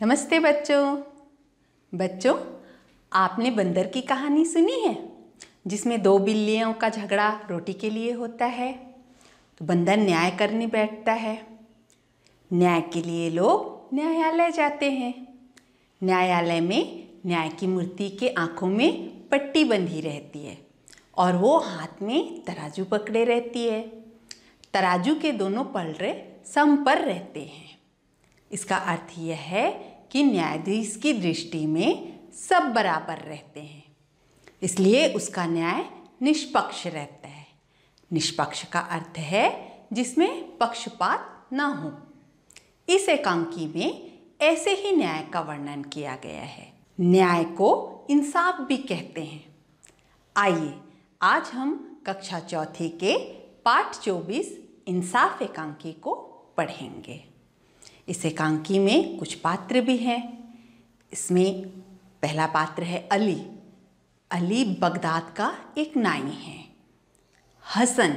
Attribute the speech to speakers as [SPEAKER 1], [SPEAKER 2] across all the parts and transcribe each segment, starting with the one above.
[SPEAKER 1] नमस्ते बच्चों बच्चों आपने बंदर की कहानी सुनी है जिसमें दो बिल्लियों का झगड़ा रोटी के लिए होता है तो बंदर न्याय करने बैठता है न्याय के लिए लोग न्यायालय जाते हैं न्यायालय में न्याय की मूर्ति के आँखों में पट्टी बंधी रहती है और वो हाथ में तराजू पकड़े रहती है तराजू के दोनों पलड़े सम पर रहते हैं इसका अर्थ यह है कि न्यायाधीश की दृष्टि में सब बराबर रहते हैं इसलिए उसका न्याय निष्पक्ष रहता है निष्पक्ष का अर्थ है जिसमें पक्षपात न हो इस एकांकी में ऐसे ही न्याय का वर्णन किया गया है न्याय को इंसाफ भी कहते हैं आइए आज हम कक्षा चौथी के पाठ चौबीस इंसाफ एकांकी को पढ़ेंगे इस एकांकी में कुछ पात्र भी हैं इसमें पहला पात्र है अली अली बगदाद का एक नाई है हसन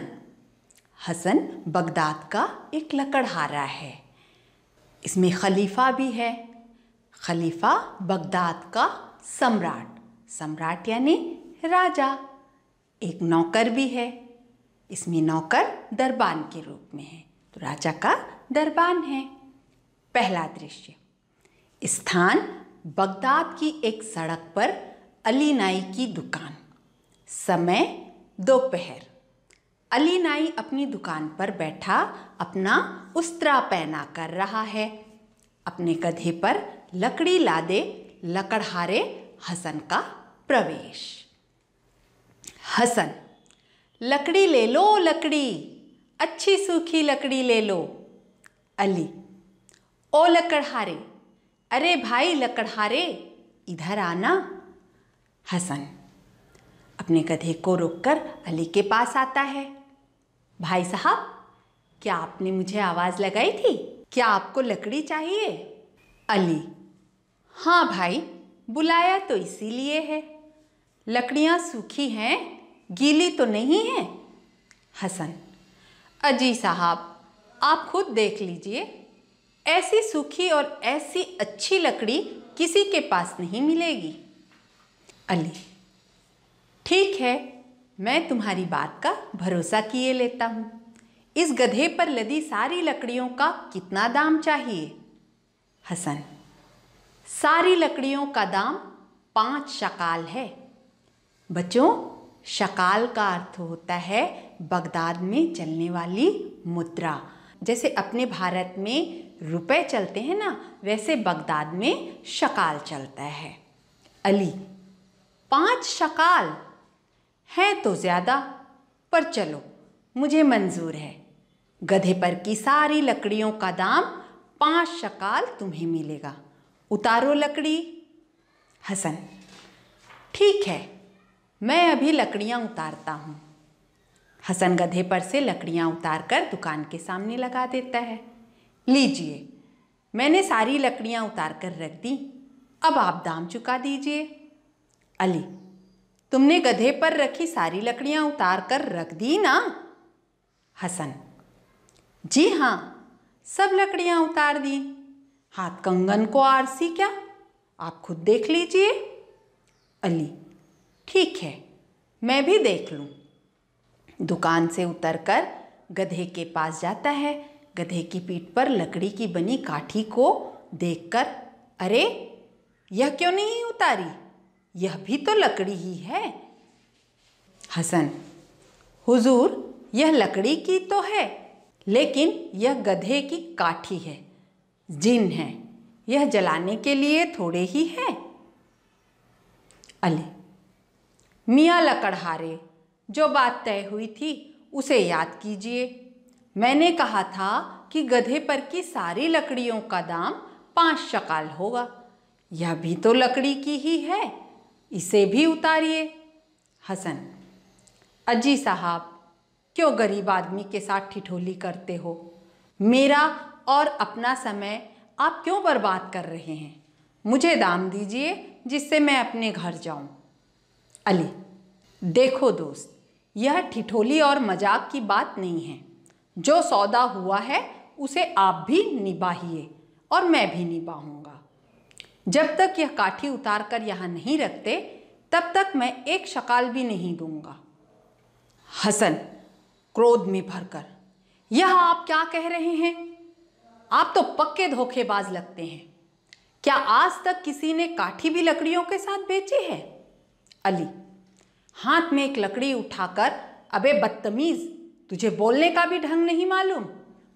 [SPEAKER 1] हसन बगदाद का एक लकड़हारा है इसमें खलीफा भी है खलीफा बगदाद का सम्राट सम्राट यानी राजा एक नौकर भी है इसमें नौकर दरबान के रूप में है तो राजा का दरबान है पहला दृश्य स्थान बगदाद की एक सड़क पर अली नाई की दुकान समय दोपहर अली नाई अपनी दुकान पर बैठा अपना उस्तरा पहना कर रहा है अपने गधे पर लकड़ी लादे लकड़हारे हसन का प्रवेश हसन लकड़ी ले लो लकड़ी अच्छी सूखी लकड़ी ले लो अली ओ लकड़हारे अरे भाई लकड़हारे इधर आना हसन अपने गधे को रोककर अली के पास आता है भाई साहब क्या आपने मुझे आवाज़ लगाई थी क्या आपको लकड़ी चाहिए अली हाँ भाई बुलाया तो इसीलिए है लकड़ियाँ सूखी हैं गीली तो नहीं हैं हसन अजी साहब आप खुद देख लीजिए ऐसी सूखी और ऐसी अच्छी लकड़ी किसी के पास नहीं मिलेगी अली ठीक है मैं तुम्हारी बात का भरोसा किए लेता हूँ इस गधे पर लदी सारी लकड़ियों का कितना दाम चाहिए हसन सारी लकड़ियों का दाम पाँच शकाल है बच्चों शकाल का अर्थ होता है बगदाद में चलने वाली मुद्रा जैसे अपने भारत में रुपए चलते हैं ना वैसे बगदाद में शकाल चलता है अली पांच शकाल हैं तो ज़्यादा पर चलो मुझे मंजूर है गधे पर की सारी लकड़ियों का दाम पाँच शकाल तुम्हें मिलेगा उतारो लकड़ी हसन ठीक है मैं अभी लकड़ियाँ उतारता हूँ हसन गधे पर से लकड़ियाँ उतार कर दुकान के सामने लगा देता है लीजिए मैंने सारी लकड़ियाँ उतार कर रख दी अब आप दाम चुका दीजिए अली तुमने गधे पर रखी सारी लकड़ियाँ उतार कर रख दी ना हसन जी हाँ सब लकड़ियाँ उतार दी हाथ कंगन को आरसी क्या आप खुद देख लीजिए अली ठीक है मैं भी देख लूँ दुकान से उतरकर गधे के पास जाता है गधे की पीठ पर लकड़ी की बनी काठी को देखकर अरे यह क्यों नहीं उतारी यह भी तो लकड़ी ही है हसन हुजूर यह लकड़ी की तो है लेकिन यह गधे की काठी है जिन है यह जलाने के लिए थोड़े ही है अली मियाँ लकड़हारे जो बात तय हुई थी उसे याद कीजिए मैंने कहा था कि गधे पर की सारी लकड़ियों का दाम पाँच शकाल होगा यह भी तो लकड़ी की ही है इसे भी उतारिए हसन अजी साहब क्यों गरीब आदमी के साथ ठिठोली करते हो मेरा और अपना समय आप क्यों बर्बाद कर रहे हैं मुझे दाम दीजिए जिससे मैं अपने घर जाऊं। अली देखो दोस्त यह ठिठोली और मजाक की बात नहीं है जो सौदा हुआ है उसे आप भी निभाइए और मैं भी निभाऊंगा जब तक यह काठी उतार कर यहाँ नहीं रखते तब तक मैं एक शकाल भी नहीं दूंगा हसन क्रोध में भरकर यह आप क्या कह रहे हैं आप तो पक्के धोखेबाज लगते हैं क्या आज तक किसी ने काठी भी लकड़ियों के साथ बेची है अली हाथ में एक लकड़ी उठाकर अबे बदतमीज़ तुझे बोलने का भी ढंग नहीं मालूम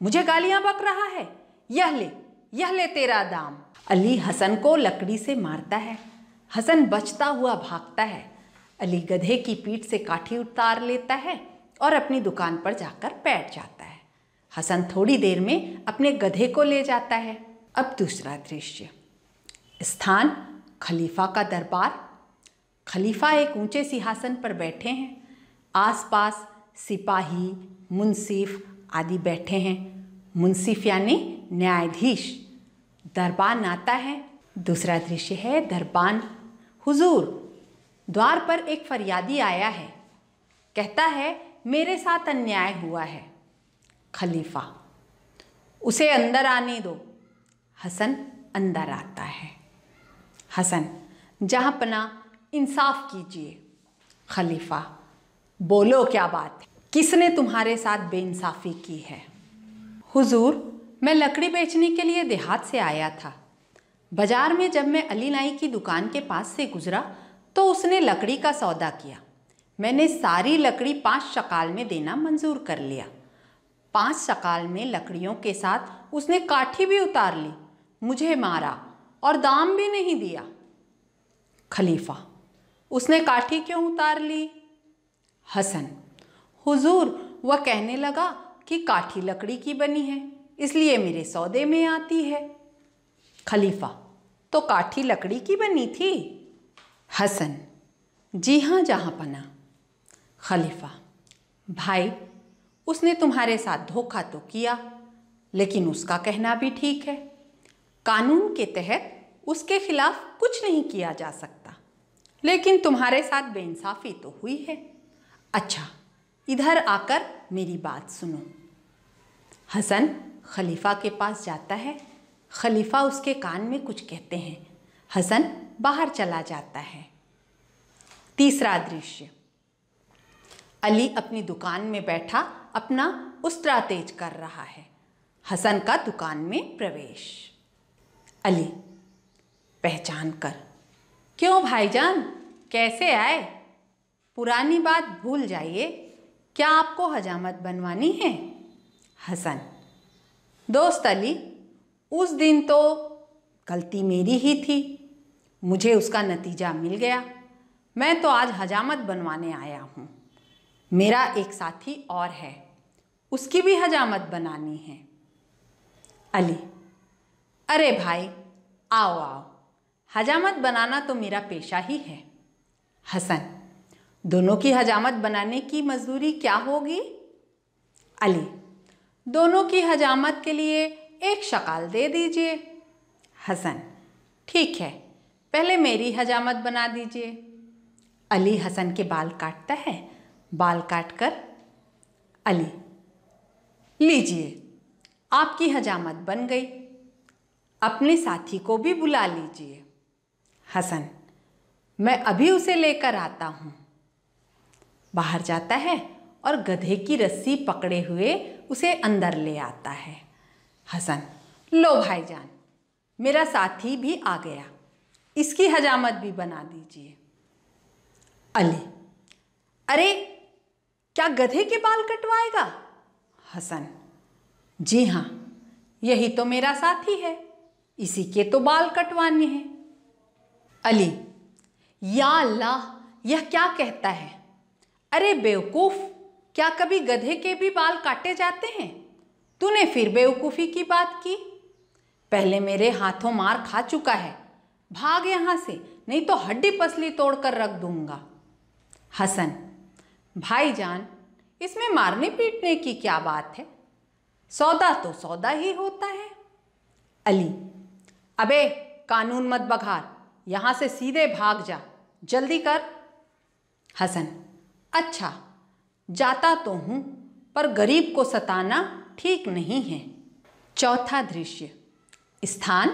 [SPEAKER 1] मुझे गालियां बक रहा है यह ले यह ले तेरा दाम अली हसन को लकड़ी से मारता है हसन बचता हुआ भागता है अली गधे की पीठ से काठी उतार लेता है और अपनी दुकान पर जाकर बैठ जाता है हसन थोड़ी देर में अपने गधे को ले जाता है अब दूसरा दृश्य स्थान खलीफा का दरबार खलीफा एक ऊंचे सिंहासन पर बैठे हैं आसपास सिपाही मुंसिफ आदि बैठे हैं मुंसिफ यानी न्यायाधीश दरबान आता है दूसरा दृश्य है दरबान हुजूर द्वार पर एक फरियादी आया है कहता है मेरे साथ अन्याय हुआ है खलीफा उसे अंदर आने दो हसन अंदर आता है हसन जहाँ पना इंसाफ कीजिए खलीफा बोलो क्या बात है किसने तुम्हारे साथ बेइंसाफ़ी की है हुजूर मैं लकड़ी बेचने के लिए देहात से आया था बाज़ार में जब मैं अली नाई की दुकान के पास से गुज़रा तो उसने लकड़ी का सौदा किया मैंने सारी लकड़ी पाँच शकाल में देना मंजूर कर लिया पाँच शकाल में लकड़ियों के साथ उसने काठी भी उतार ली मुझे मारा और दाम भी नहीं दिया खलीफा उसने काठी क्यों उतार ली हसन हुजूर वह कहने लगा कि काठी लकड़ी की बनी है इसलिए मेरे सौदे में आती है खलीफा तो काठी लकड़ी की बनी थी हसन जी हाँ जहाँ पना खलीफा भाई उसने तुम्हारे साथ धोखा तो किया लेकिन उसका कहना भी ठीक है कानून के तहत उसके खिलाफ कुछ नहीं किया जा सकता लेकिन तुम्हारे साथ बेइंसाफ़ी तो हुई है अच्छा इधर आकर मेरी बात सुनो हसन खलीफा के पास जाता है खलीफा उसके कान में कुछ कहते हैं हसन बाहर चला जाता है तीसरा दृश्य अली अपनी दुकान में बैठा अपना उस्तरा तेज कर रहा है हसन का दुकान में प्रवेश अली पहचान कर क्यों भाईजान कैसे आए पुरानी बात भूल जाइए क्या आपको हजामत बनवानी है हसन दोस्त अली उस दिन तो गलती मेरी ही थी मुझे उसका नतीजा मिल गया मैं तो आज हजामत बनवाने आया हूँ मेरा एक साथी और है उसकी भी हजामत बनानी है अली अरे भाई आओ आओ हजामत बनाना तो मेरा पेशा ही है हसन दोनों की हजामत बनाने की मजदूरी क्या होगी अली दोनों की हजामत के लिए एक शकाल दे दीजिए हसन ठीक है पहले मेरी हजामत बना दीजिए अली हसन के बाल काटता है बाल काट कर अली लीजिए आपकी हजामत बन गई अपने साथी को भी बुला लीजिए हसन मैं अभी उसे लेकर आता हूँ बाहर जाता है और गधे की रस्सी पकड़े हुए उसे अंदर ले आता है हसन लो भाईजान मेरा साथी भी आ गया इसकी हजामत भी बना दीजिए अली अरे क्या गधे के बाल कटवाएगा हसन जी हाँ यही तो मेरा साथी है इसी के तो बाल कटवाने हैं अली या अल्लाह यह क्या कहता है अरे बेवकूफ क्या कभी गधे के भी बाल काटे जाते हैं तूने फिर बेवकूफ़ी की बात की पहले मेरे हाथों मार खा चुका है भाग यहाँ से नहीं तो हड्डी पसली तोड़कर रख दूंगा हसन भाई जान इसमें मारने पीटने की क्या बात है सौदा तो सौदा ही होता है अली अबे कानून मत बघार यहाँ से सीधे भाग जा जल्दी कर हसन अच्छा जाता तो हूँ पर गरीब को सताना ठीक नहीं है चौथा दृश्य स्थान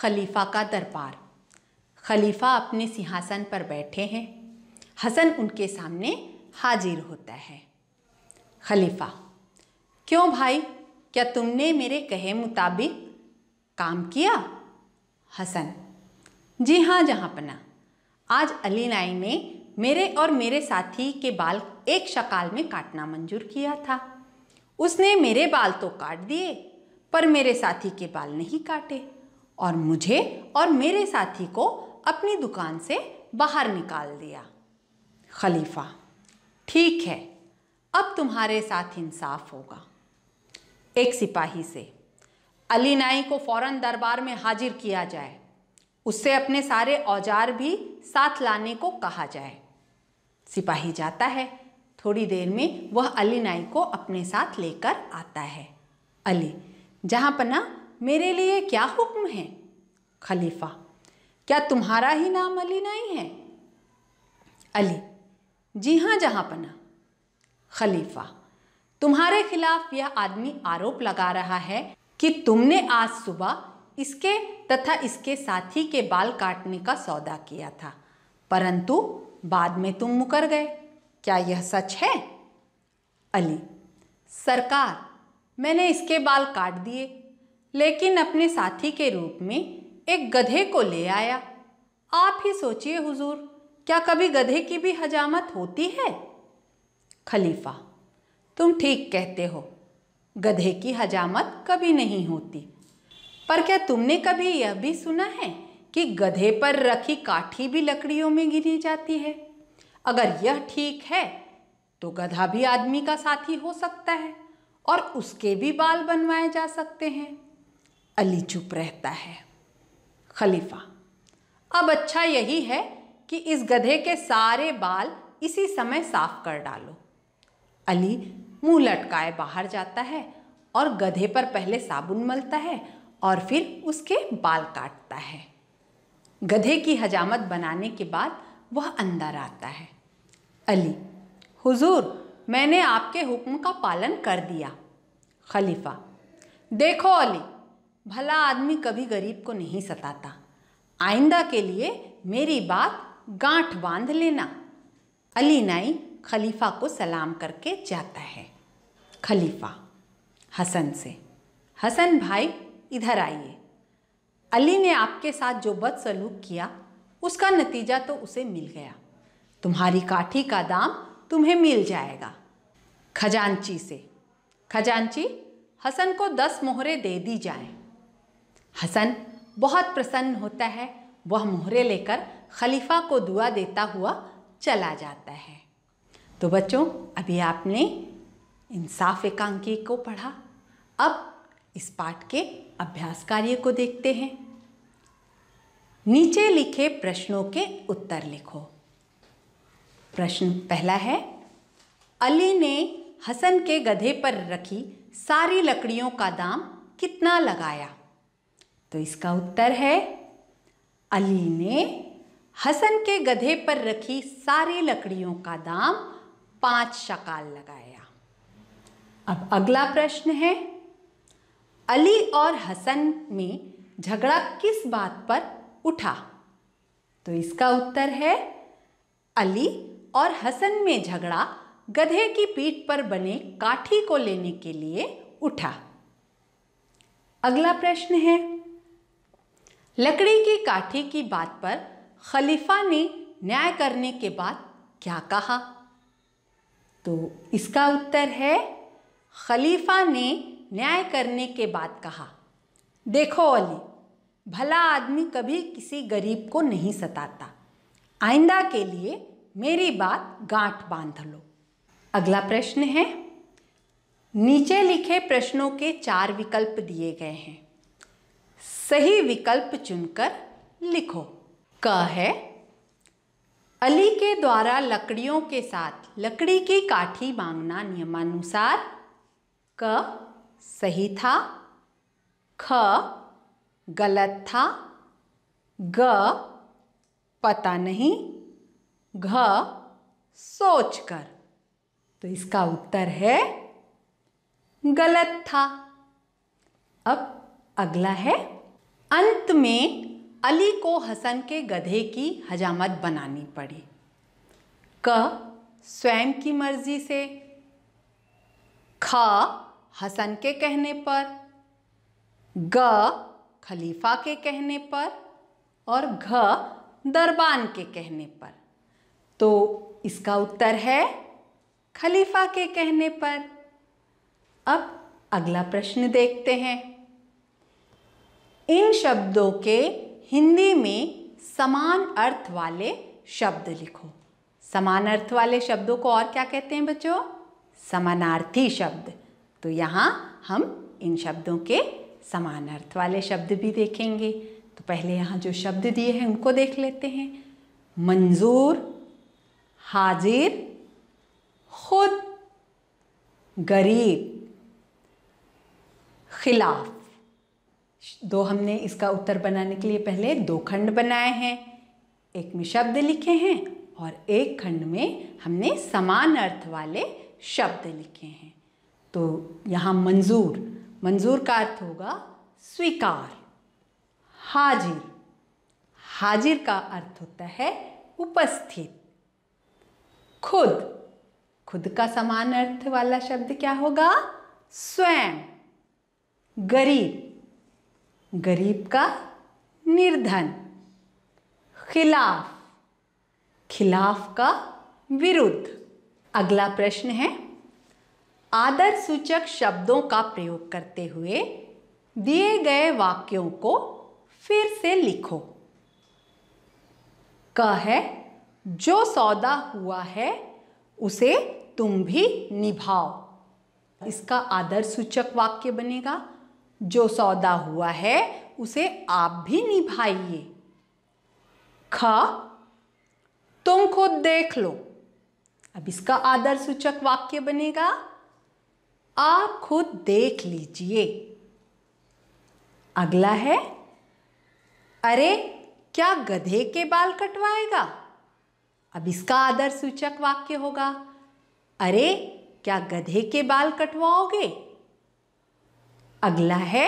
[SPEAKER 1] खलीफा का दरबार खलीफा अपने सिंहासन पर बैठे हैं हसन उनके सामने हाजिर होता है खलीफा क्यों भाई क्या तुमने मेरे कहे मुताबिक काम किया हसन जी हाँ जहाँ पना आज अली नाई ने मेरे और मेरे साथी के बाल एक शकाल में काटना मंजूर किया था उसने मेरे बाल तो काट दिए पर मेरे साथी के बाल नहीं काटे और मुझे और मेरे साथी को अपनी दुकान से बाहर निकाल दिया खलीफा ठीक है अब तुम्हारे साथ इंसाफ होगा एक सिपाही से अली नाई को फौरन दरबार में हाजिर किया जाए उससे अपने सारे औजार भी साथ लाने को कहा जाए सिपाही जाता है थोड़ी देर में वह अली नाई को अपने साथ लेकर आता है अली जहाँ पना मेरे लिए क्या हुक्म है खलीफा क्या तुम्हारा ही नाम अली नाई है अली जी हाँ जहाँ पना खलीफा तुम्हारे खिलाफ यह आदमी आरोप लगा रहा है कि तुमने आज सुबह इसके तथा इसके साथी के बाल काटने का सौदा किया था परंतु बाद में तुम मुकर गए क्या यह सच है अली सरकार मैंने इसके बाल काट दिए लेकिन अपने साथी के रूप में एक गधे को ले आया आप ही सोचिए हुजूर क्या कभी गधे की भी हजामत होती है खलीफा तुम ठीक कहते हो गधे की हजामत कभी नहीं होती पर क्या तुमने कभी यह भी सुना है कि गधे पर रखी काठी भी लकड़ियों में गिनी जाती है अगर यह ठीक है तो गधा भी आदमी का साथी हो सकता है और उसके भी बाल बनवाए जा सकते हैं अली चुप रहता है खलीफा अब अच्छा यही है कि इस गधे के सारे बाल इसी समय साफ कर डालो अली मुंह लटकाए बाहर जाता है और गधे पर पहले साबुन मलता है और फिर उसके बाल काटता है गधे की हजामत बनाने के बाद वह अंदर आता है अली हुजूर मैंने आपके हुक्म का पालन कर दिया खलीफा देखो अली भला आदमी कभी गरीब को नहीं सताता आइंदा के लिए मेरी बात गांठ बांध लेना अली नाई खलीफा को सलाम करके जाता है खलीफा हसन से हसन भाई इधर आइए अली ने आपके साथ जो बद सलूक किया उसका नतीजा तो उसे मिल गया तुम्हारी काठी का दाम तुम्हें मिल जाएगा खजांची से खजांची हसन को दस मोहरे दे दी जाए हसन बहुत प्रसन्न होता है वह मोहरे लेकर खलीफा को दुआ देता हुआ चला जाता है तो बच्चों अभी आपने इंसाफ एकांकी को पढ़ा अब इस पाठ के अभ्यास कार्य को देखते हैं नीचे लिखे प्रश्नों के उत्तर लिखो प्रश्न पहला है अली ने हसन के गधे पर रखी सारी लकड़ियों का दाम कितना लगाया तो इसका उत्तर है अली ने हसन के गधे पर रखी सारी लकड़ियों का दाम पांच शकाल लगाया अब अगला प्रश्न है अली और हसन में झगड़ा किस बात पर उठा तो इसका उत्तर है अली और हसन में झगड़ा गधे की पीठ पर बने काठी को लेने के लिए उठा अगला प्रश्न है लकड़ी की काठी की बात पर खलीफा ने न्याय करने के बाद क्या कहा तो इसका उत्तर है खलीफा ने न्याय करने के बाद कहा देखो अली भला आदमी कभी किसी गरीब को नहीं सताता आइंदा के लिए मेरी बात गांठ बांध लो अगला प्रश्न है नीचे लिखे प्रश्नों के चार विकल्प दिए गए हैं सही विकल्प चुनकर लिखो क है अली के द्वारा लकड़ियों के साथ लकड़ी की काठी मांगना नियमानुसार क सही था ख गलत था ग पता नहीं घ कर तो इसका उत्तर है गलत था अब अगला है अंत में अली को हसन के गधे की हजामत बनानी पड़ी क स्वयं की मर्जी से ख हसन के कहने पर ग खलीफा के कहने पर और घ दरबान के कहने पर तो इसका उत्तर है खलीफा के कहने पर अब अगला प्रश्न देखते हैं इन शब्दों के हिंदी में समान अर्थ वाले शब्द लिखो समान अर्थ वाले शब्दों को और क्या कहते हैं बच्चों समानार्थी शब्द तो यहाँ हम इन शब्दों के समान अर्थ वाले शब्द भी देखेंगे तो पहले यहाँ जो शब्द दिए हैं उनको देख लेते हैं मंजूर हाजिर खुद गरीब खिलाफ दो हमने इसका उत्तर बनाने के लिए पहले दो खंड बनाए हैं एक में शब्द लिखे हैं और एक खंड में हमने समान अर्थ वाले शब्द लिखे हैं तो यहाँ मंजूर मंजूर का अर्थ होगा स्वीकार हाजिर हाजिर का अर्थ होता है उपस्थित खुद खुद का समान अर्थ वाला शब्द क्या होगा स्वयं गरीब गरीब का निर्धन खिलाफ खिलाफ का विरुद्ध अगला प्रश्न है आदर सूचक शब्दों का प्रयोग करते हुए दिए गए वाक्यों को फिर से लिखो क है जो सौदा हुआ है उसे तुम भी निभाओ इसका आदर सूचक वाक्य बनेगा जो सौदा हुआ है उसे आप भी निभाइए ख तुम खुद देख लो अब इसका आदर सूचक वाक्य बनेगा आप खुद देख लीजिए अगला है अरे क्या गधे के बाल कटवाएगा अब इसका आदर सूचक वाक्य होगा अरे क्या गधे के बाल कटवाओगे अगला है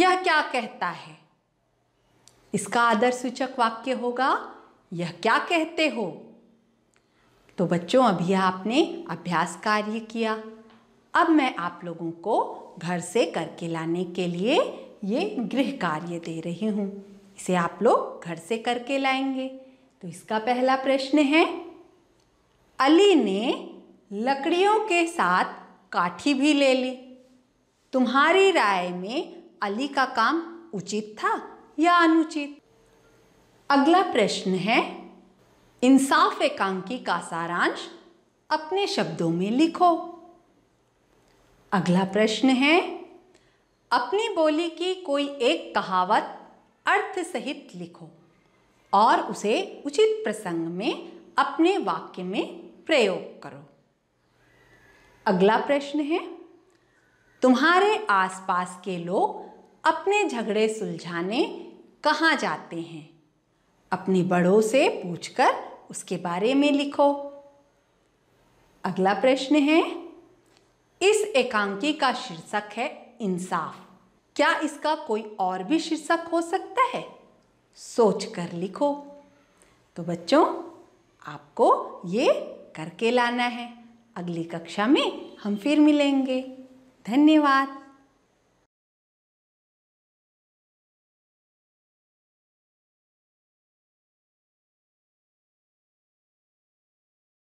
[SPEAKER 1] यह क्या कहता है इसका आदर सूचक वाक्य होगा यह क्या कहते हो तो बच्चों अभी आपने अभ्यास कार्य किया अब मैं आप लोगों को घर से करके लाने के लिए ये गृह कार्य दे रही हूँ इसे आप लोग घर से करके लाएंगे तो इसका पहला प्रश्न है अली ने लकड़ियों के साथ काठी भी ले ली तुम्हारी राय में अली का काम उचित था या अनुचित अगला प्रश्न है इंसाफ एकांकी का सारांश अपने शब्दों में लिखो अगला प्रश्न है अपनी बोली की कोई एक कहावत अर्थ सहित लिखो और उसे उचित प्रसंग में अपने वाक्य में प्रयोग करो अगला प्रश्न है तुम्हारे आसपास के लोग अपने झगड़े सुलझाने कहाँ जाते हैं अपने बड़ों से पूछकर उसके बारे में लिखो अगला प्रश्न है इस एकांकी का शीर्षक है इंसाफ क्या इसका कोई और भी शीर्षक हो सकता है सोच कर लिखो तो बच्चों आपको ये करके लाना है अगली कक्षा में हम फिर मिलेंगे धन्यवाद